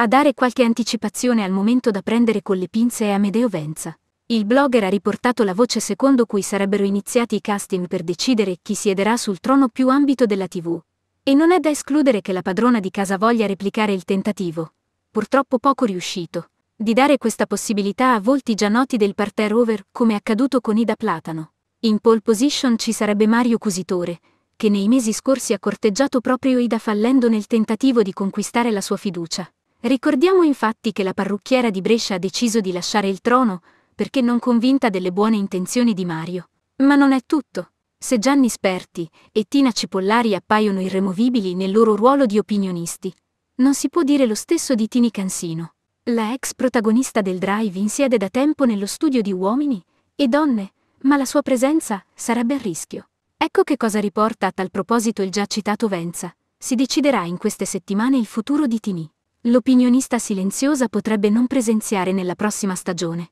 A dare qualche anticipazione al momento da prendere con le pinze è Amedeo Venza. Il blogger ha riportato la voce secondo cui sarebbero iniziati i casting per decidere chi siederà sul trono più ambito della TV. E non è da escludere che la padrona di casa voglia replicare il tentativo, purtroppo poco riuscito, di dare questa possibilità a volti già noti del parterre over come accaduto con Ida Platano. In pole position ci sarebbe Mario Cusitore, che nei mesi scorsi ha corteggiato proprio Ida fallendo nel tentativo di conquistare la sua fiducia. Ricordiamo infatti che la parrucchiera di Brescia ha deciso di lasciare il trono perché non convinta delle buone intenzioni di Mario. Ma non è tutto. Se Gianni Sperti e Tina Cipollari appaiono irremovibili nel loro ruolo di opinionisti, non si può dire lo stesso di Tini Cansino. La ex protagonista del drive insiede da tempo nello studio di uomini e donne, ma la sua presenza sarebbe a rischio. Ecco che cosa riporta a tal proposito il già citato Venza. Si deciderà in queste settimane il futuro di Tini l'opinionista silenziosa potrebbe non presenziare nella prossima stagione.